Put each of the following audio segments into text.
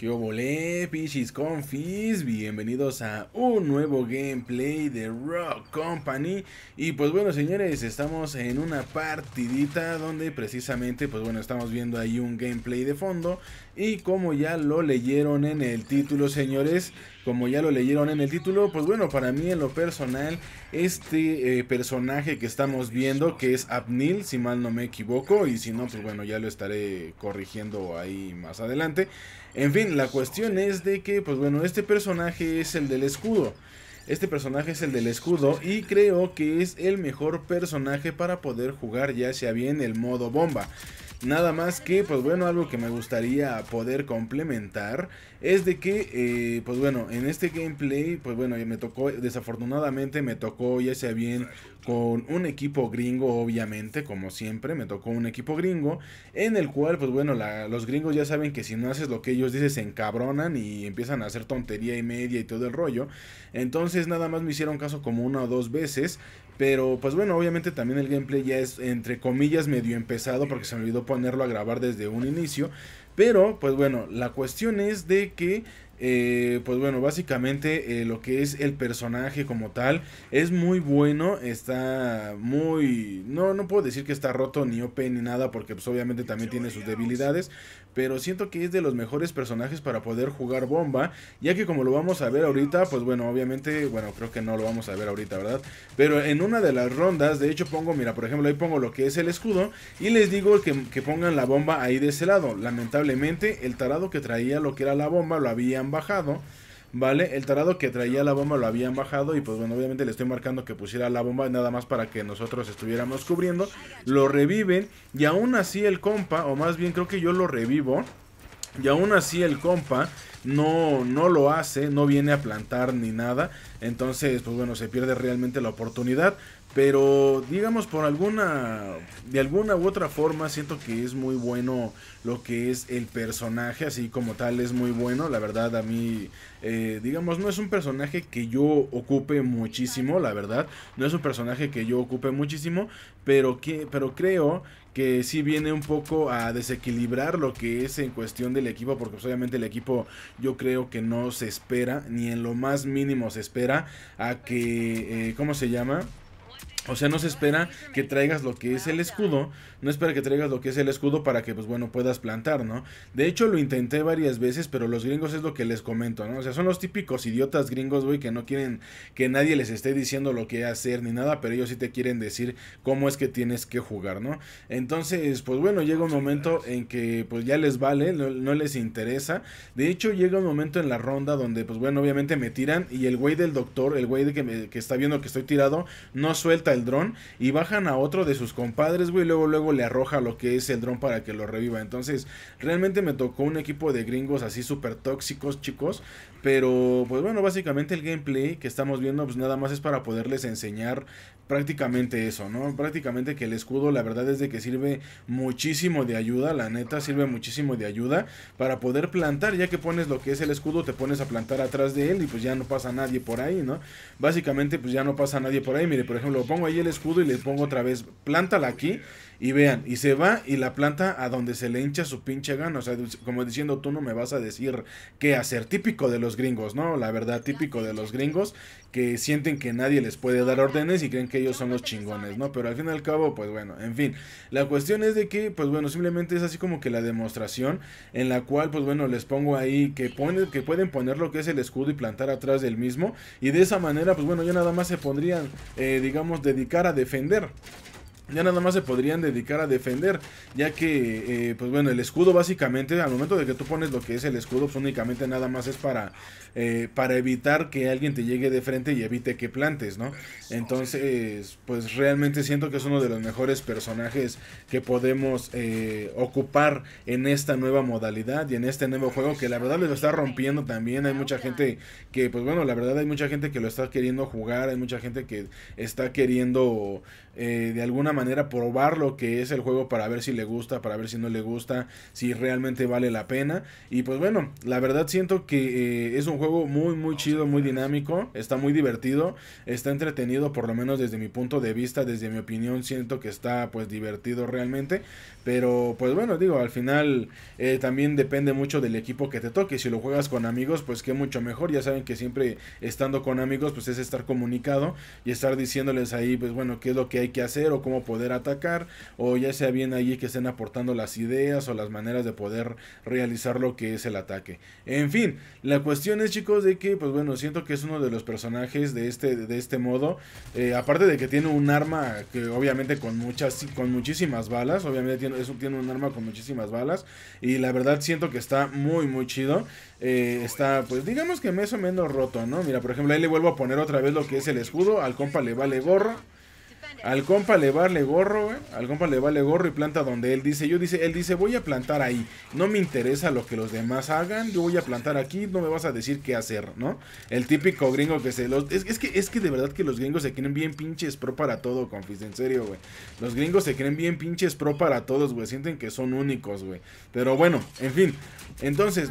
¿Qué volé, pichis confis? Bienvenidos a un nuevo gameplay de Rock Company Y pues bueno señores, estamos en una partidita donde precisamente pues bueno estamos viendo ahí un gameplay de fondo Y como ya lo leyeron en el título señores como ya lo leyeron en el título, pues bueno, para mí en lo personal, este eh, personaje que estamos viendo, que es Abnil, si mal no me equivoco, y si no, pues bueno, ya lo estaré corrigiendo ahí más adelante. En fin, la cuestión es de que, pues bueno, este personaje es el del escudo. Este personaje es el del escudo y creo que es el mejor personaje para poder jugar ya sea bien el modo bomba. Nada más que, pues bueno, algo que me gustaría poder complementar es de que, eh, pues bueno, en este gameplay, pues bueno, me tocó, desafortunadamente me tocó, ya sea bien con un equipo gringo, obviamente, como siempre, me tocó un equipo gringo, en el cual, pues bueno, los gringos ya saben que si no haces lo que ellos dicen, se encabronan y empiezan a hacer tontería y media y todo el rollo. Entonces, nada más me hicieron caso como una o dos veces, pero pues bueno, obviamente también el gameplay ya es entre comillas medio empezado porque se me olvidó ponerlo a grabar desde un inicio. Pero pues bueno, la cuestión es de que eh, pues bueno, básicamente eh, lo que es el personaje como tal es muy bueno, está muy... No, no puedo decir que está roto ni OP ni nada porque pues obviamente también tiene sus debilidades, pero siento que es de los mejores personajes para poder jugar bomba, ya que como lo vamos a ver ahorita, pues bueno, obviamente, bueno, creo que no lo vamos a ver ahorita, ¿verdad? Pero en una de las rondas, de hecho pongo, mira, por ejemplo, ahí pongo lo que es el escudo y les digo que, que pongan la bomba ahí de ese lado. Lamentablemente, el tarado que traía lo que era la bomba lo habían bajado. ¿Vale? El tarado que traía la bomba lo habían bajado y pues bueno, obviamente le estoy marcando que pusiera la bomba nada más para que nosotros estuviéramos cubriendo. Lo reviven y aún así el compa, o más bien creo que yo lo revivo. Y aún así el compa no, no lo hace, no viene a plantar ni nada. Entonces, pues bueno, se pierde realmente la oportunidad. Pero digamos por alguna de alguna u otra forma siento que es muy bueno lo que es el personaje así como tal es muy bueno la verdad a mí eh, digamos no es un personaje que yo ocupe muchísimo la verdad no es un personaje que yo ocupe muchísimo pero que pero creo que sí viene un poco a desequilibrar lo que es en cuestión del equipo, porque pues, obviamente el equipo yo creo que no se espera, ni en lo más mínimo se espera, a que, eh, ¿cómo se llama? O sea, no se espera que traigas lo que es el escudo, no espera que traigas lo que es el escudo para que, pues bueno, puedas plantar, ¿no? De hecho, lo intenté varias veces, pero los gringos es lo que les comento, ¿no? O sea, son los típicos idiotas gringos, güey, que no quieren que nadie les esté diciendo lo que hacer ni nada, pero ellos sí te quieren decir cómo es que tienes que jugar, ¿no? Entonces, pues bueno, llega un momento en que, pues ya les vale, no, les interesa. De hecho, llega un momento en la ronda donde, pues bueno, obviamente me tiran y el güey del doctor, el güey que, me, que está viendo que estoy tirado, no suelta el dron y bajan a otro de sus compadres, y Luego, luego le arroja lo que es el dron para que lo reviva. Entonces, realmente me tocó un equipo de gringos así súper tóxicos, chicos. Pero pues bueno, básicamente el gameplay que estamos viendo pues nada más es para poderles enseñar prácticamente eso, ¿no? Prácticamente que el escudo la verdad es de que sirve muchísimo de ayuda, la neta sirve muchísimo de ayuda para poder plantar, ya que pones lo que es el escudo, te pones a plantar atrás de él y pues ya no pasa nadie por ahí, ¿no? Básicamente pues ya no pasa nadie por ahí, mire, por ejemplo, pongo ahí el escudo y le pongo otra vez, plántala aquí y vean, y se va y la planta a donde se le hincha su pinche gano O sea, como diciendo, tú no me vas a decir qué hacer. Típico de los gringos, ¿no? La verdad, típico de los gringos que sienten que nadie les puede dar órdenes y creen que ellos son los chingones, ¿no? Pero al fin y al cabo, pues bueno, en fin. La cuestión es de que, pues bueno, simplemente es así como que la demostración en la cual, pues bueno, les pongo ahí que, que pueden poner lo que es el escudo y plantar atrás del mismo. Y de esa manera, pues bueno, ya nada más se pondrían, eh, digamos, dedicar a defender ya nada más se podrían dedicar a defender, ya que, eh, pues bueno, el escudo básicamente, al momento de que tú pones lo que es el escudo, pues únicamente nada más es para, eh, para evitar que alguien te llegue de frente y evite que plantes, ¿no? Entonces, pues realmente siento que es uno de los mejores personajes que podemos eh, ocupar en esta nueva modalidad y en este nuevo juego, que la verdad le lo está rompiendo también, hay mucha gente que, pues bueno, la verdad hay mucha gente que lo está queriendo jugar, hay mucha gente que está queriendo eh, de alguna manera probar lo que es el juego para ver si le gusta, para ver si no le gusta, si realmente vale la pena. Y pues bueno, la verdad siento que eh, es un juego muy, muy chido, muy dinámico, está muy divertido, está entretenido, por lo menos desde mi punto de vista, desde mi opinión, siento que está pues divertido realmente. Pero pues bueno, digo, al final eh, también depende mucho del equipo que te toque. Si lo juegas con amigos, pues que mucho mejor. Ya saben que siempre estando con amigos, pues es estar comunicado y estar diciéndoles ahí, pues bueno, qué es lo que hay que hacer o cómo poder atacar, o ya sea bien allí que estén aportando las ideas o las maneras de poder realizar lo que es el ataque. En fin, la cuestión es chicos de que, pues bueno, siento que es uno de los personajes de este, de este modo, eh, aparte de que tiene un arma que obviamente con, muchas, con muchísimas balas, obviamente tiene, tiene un arma con muchísimas balas, y la verdad siento que está muy, muy chido. Eh, está, pues digamos que más o menos roto, ¿no? Mira, por ejemplo, ahí le vuelvo a poner otra vez lo que es el escudo, al compa le vale gorro. Al compa le vale gorro, güey. Al compa le vale gorro y planta donde él dice. Yo dice, él dice, voy a plantar ahí. No me interesa lo que los demás hagan. Yo voy a plantar aquí. No me vas a decir qué hacer, ¿no? El típico gringo que se los. Es, que, es que de verdad que los gringos se creen bien pinches pro para todo, confis. En serio, güey. Los gringos se creen bien pinches pro para todos, güey. Sienten que son únicos, güey. Pero bueno, en fin. Entonces,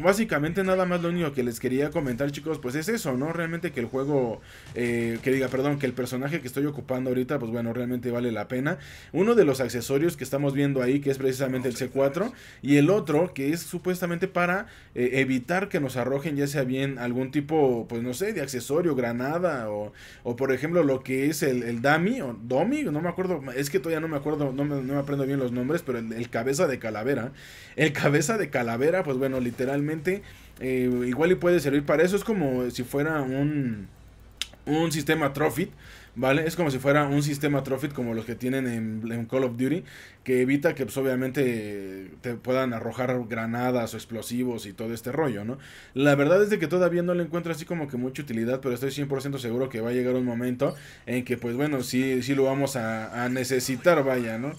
básicamente nada más lo único que les quería comentar, chicos, pues es eso, ¿no? Realmente que el juego. Eh, que diga, perdón, que el personaje que estoy ocupando ahorita, pues bueno, realmente vale la pena. Uno de los accesorios que estamos viendo ahí, que es precisamente el C4, y el otro, que es supuestamente para eh, evitar que nos arrojen ya sea bien algún tipo, pues no sé, de accesorio, granada, o, o por ejemplo lo que es el, el Dami, o Domi, no me acuerdo, es que todavía no me acuerdo, no me, aprendo bien los nombres, pero el, cabeza de calavera. El cabeza de calavera, pues bueno, literalmente... Eh, igual y puede servir para eso. Es como si fuera un un sistema trofit, ¿vale? Es como si fuera un sistema trofit como los que tienen en, Call of Duty, que evita que pues, obviamente te puedan arrojar granadas o explosivos y todo este rollo, ¿no? La verdad es de que todavía no le encuentro así como que mucha utilidad, pero estoy 100% seguro que va a llegar un momento en que pues bueno, sí, sí lo vamos a, necesitar, vaya, ¿no?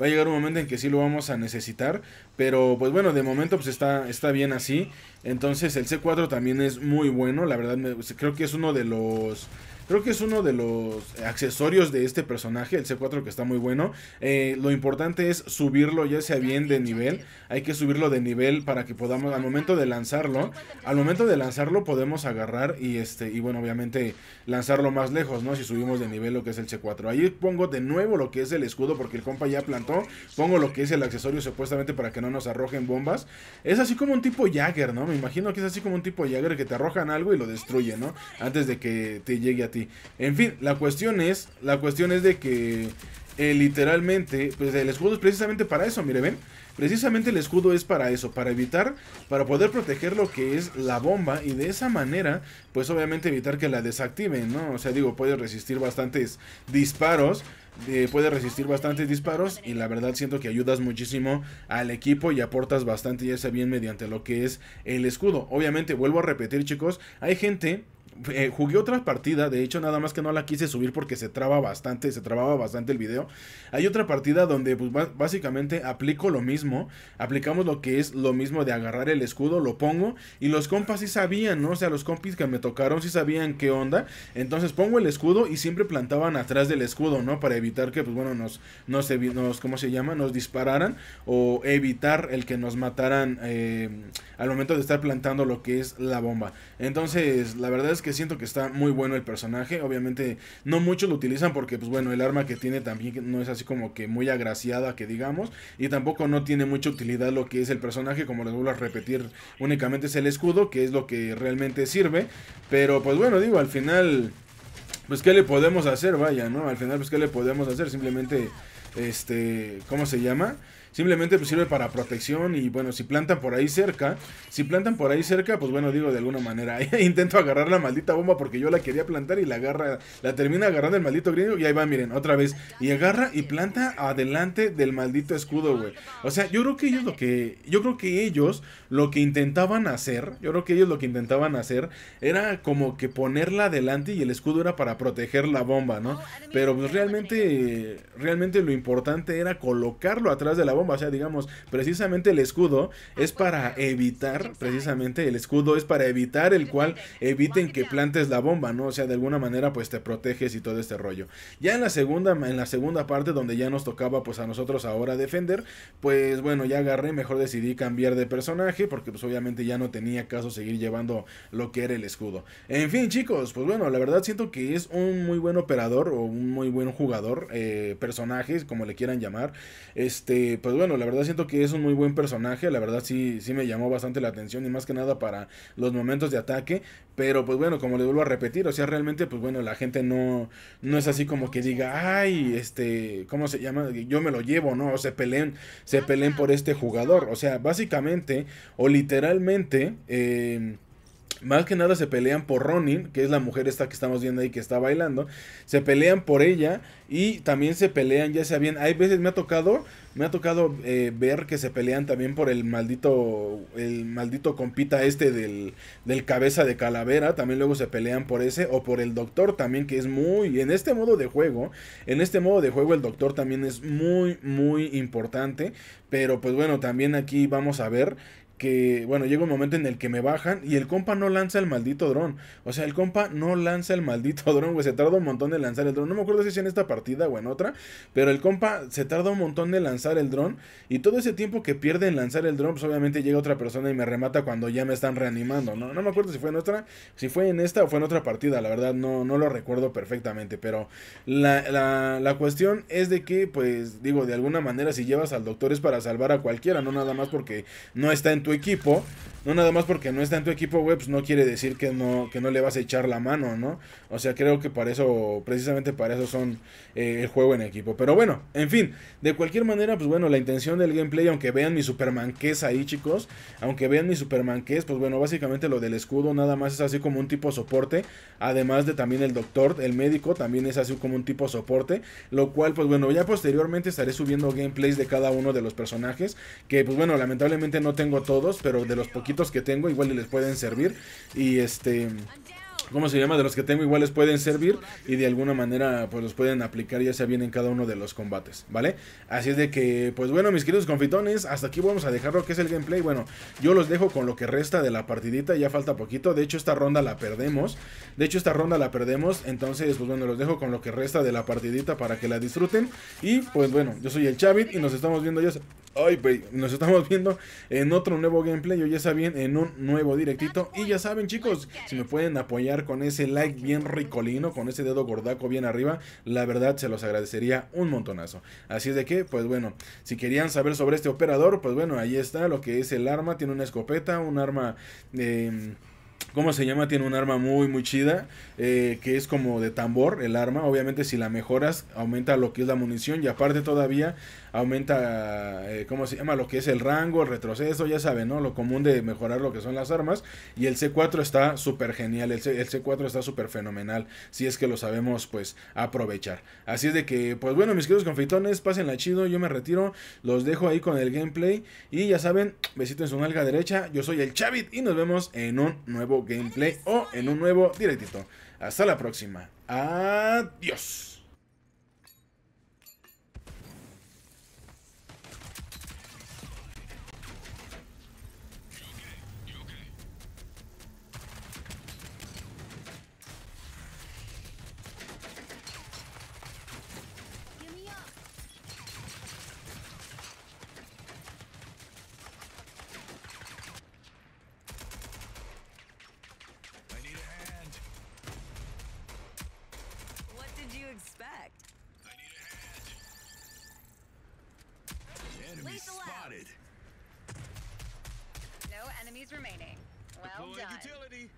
va a llegar un momento en que sí lo vamos a necesitar. Pero pues bueno, de momento pues está, está bien así. Entonces el C4 también es muy bueno, la verdad creo que es uno de los... Creo que es uno de los accesorios de este personaje, el C4, que está muy bueno. Eh, lo importante es subirlo ya sea bien de nivel. Hay que subirlo de nivel para que podamos, al momento de lanzarlo, al momento de lanzarlo podemos agarrar y, este, y bueno, obviamente lanzarlo más lejos, ¿no? Si subimos de nivel lo que es el C4. Ahí pongo de nuevo lo que es el escudo porque el compa ya plantó. Pongo lo que es el accesorio supuestamente para que no nos arrojen bombas. Es así como un tipo Jagger, ¿no? Me imagino que es así como un tipo de Jagger que te arrojan algo y lo destruye, ¿no? Antes de que te llegue a ti. En fin, la cuestión es, la cuestión es de que eh, literalmente, pues el escudo es precisamente para eso, mire, ven. Precisamente el escudo es para eso, para evitar, para poder proteger lo que es la bomba y de esa manera, pues obviamente evitar que la desactiven, ¿no? O sea, digo, puede resistir bastantes disparos puede resistir bastantes disparos y la verdad siento que ayudas muchísimo al equipo y aportas bastante ya bien mediante lo que es el escudo. Obviamente, vuelvo a repetir chicos, hay gente eh, jugué otra partida, de hecho nada más que no la quise subir porque se traba bastante, se trababa bastante el video. Hay otra partida donde pues, básicamente aplico lo mismo, aplicamos lo que es lo mismo de agarrar el escudo, lo pongo y los compas si sabían, ¿no? O sea, los compis que me tocaron si sabían qué onda, entonces pongo el escudo y siempre plantaban atrás del escudo, ¿no? Para evitar que pues bueno, nos, ¿cómo se llama? Nos dispararan o evitar el que nos mataran eh, al momento de estar plantando lo que es la bomba. Entonces, la verdad es que siento que está muy bueno el personaje. Obviamente no muchos lo utilizan porque, pues bueno, el arma que tiene también no es así como que muy agraciada, que digamos. Y tampoco no tiene mucha utilidad lo que es el personaje. Como les vuelvo a repetir, únicamente es el escudo, que es lo que realmente sirve. Pero pues bueno, digo, al final, pues qué le podemos hacer, vaya, ¿no? Al final, pues qué le podemos hacer. Simplemente este, ¿cómo se llama? Simplemente pues, sirve para protección y bueno, si plantan por ahí cerca, si plantan por ahí cerca, pues bueno, digo de alguna manera, intento agarrar la maldita bomba porque yo la quería plantar y la agarra, la termina agarrando el maldito gringo y ahí va, miren, otra vez, y agarra y planta adelante del maldito escudo, güey. O sea, yo creo que ellos lo que, yo creo que ellos lo que intentaban hacer, yo creo que ellos lo que intentaban hacer era como que ponerla adelante y el escudo era para proteger la bomba, ¿no? Pero pues realmente, realmente lo importante era colocarlo atrás de la bomba. O sea, digamos, precisamente el escudo es para evitar, precisamente el escudo es para evitar el cual eviten que plantes la bomba, ¿no? O sea, de alguna manera pues te proteges y todo este rollo. Ya en la segunda, en la segunda parte donde ya nos tocaba pues a nosotros ahora defender, pues bueno, ya agarré, mejor decidí cambiar de personaje porque pues obviamente ya no tenía caso seguir llevando lo que era el escudo. En fin chicos, pues bueno, la verdad siento que es un muy buen operador o un muy buen jugador, eh, personajes como le quieran llamar. Este, pues bueno, la verdad siento que es un muy buen personaje, la verdad sí, sí me llamó bastante la atención y más que nada para los momentos de ataque, pero pues bueno, como le vuelvo a repetir, o sea, realmente pues bueno, la gente no, no es así como que diga, ay, este, ¿cómo se llama? Yo me lo llevo, ¿no? O se peleen, se peleen por este jugador, o sea, básicamente o literalmente... Eh, más que nada se pelean por Ronin, que es la mujer esta que estamos viendo ahí que está bailando. Se pelean por ella y también se pelean, ya sea bien. Hay veces me ha tocado, me ha tocado eh, ver que se pelean también por el maldito, el maldito compita este del, del cabeza de calavera. También luego se pelean por ese o por el doctor también, que es muy, en este modo de juego, en este modo de juego el doctor también es muy, muy importante. Pero pues bueno, también aquí vamos a ver que, bueno, llega un momento en el que me bajan y el compa no lanza el maldito dron. O sea, el compa no lanza el maldito dron, güey. Se tarda un montón de lanzar el dron. No me acuerdo si es en esta partida o en otra, pero el compa se tarda un montón de lanzar el dron. Y todo ese tiempo que pierde en lanzar el dron, pues obviamente llega otra persona y me remata cuando ya me están reanimando. No, me acuerdo si fue en otra, si fue en esta o fue en otra partida. La verdad, no, no lo recuerdo perfectamente, pero la, la cuestión es de que, pues, digo, de alguna manera, si llevas al doctor es para salvar a cualquiera, no nada más porque no está en tu equipo no nada más porque no está en tu equipo, webs pues no quiere decir que no, que no le vas a echar la mano, ¿no? O sea, creo que para eso, precisamente para eso son eh, el juego en equipo. Pero bueno, en fin, de cualquier manera, pues bueno, la intención del gameplay, aunque vean mi Superman que es ahí, chicos, aunque vean mi Superman que es, pues bueno, básicamente lo del escudo nada más es así como un tipo soporte, además de también el doctor, el médico, también es así como un tipo soporte, lo cual, pues bueno, ya posteriormente estaré subiendo gameplays de cada uno de los personajes, que pues bueno, lamentablemente no tengo todos, pero de los poquitos que tengo, igual les pueden servir. Y este... ¿Cómo se llama? De los que tengo igual les pueden servir y de alguna manera pues los pueden aplicar ya sea bien en cada uno de los combates, ¿vale? Así es de que pues bueno mis queridos confitones, hasta aquí vamos a dejarlo que es el gameplay. Bueno, yo los dejo con lo que resta de la partidita, ya falta poquito. De hecho esta ronda la perdemos, de hecho esta ronda la perdemos, entonces pues bueno los dejo con lo que resta de la partidita para que la disfruten. Y pues bueno, yo soy el Chavit y nos estamos viendo ya nos estamos viendo en otro nuevo gameplay, Yo ya saben, en un nuevo directito. Y ya saben, chicos, si me pueden apoyar con ese like bien ricolino, con ese dedo gordaco bien arriba, la verdad se los agradecería un montonazo. Así es de que, pues bueno, si querían saber sobre este operador, pues bueno, ahí está lo que es el arma. Tiene una escopeta, un arma... de em, ¿Cómo se llama? Tiene un arma muy, muy chida, eh, que es como de tambor el arma. Obviamente si la mejoras, aumenta lo que es la munición y aparte todavía aumenta, eh, ¿cómo se llama? Lo que es el rango, el retroceso, ya saben, ¿no? Lo común de mejorar lo que son las armas. Y el C4 está súper genial, el, C 4 está súper fenomenal, si es que lo sabemos, pues, aprovechar. Así es de que, pues bueno, mis queridos pasen pásenla chido, yo me retiro, los dejo ahí con el gameplay. Y ya saben, besito en su nalga derecha, yo soy el Chavit y nos vemos en un nuevo gameplay o en un nuevo directito. Hasta la próxima. Adiós. expect. I need a hand. Enemy spotted. No enemies remaining. Well Deploying done. utility.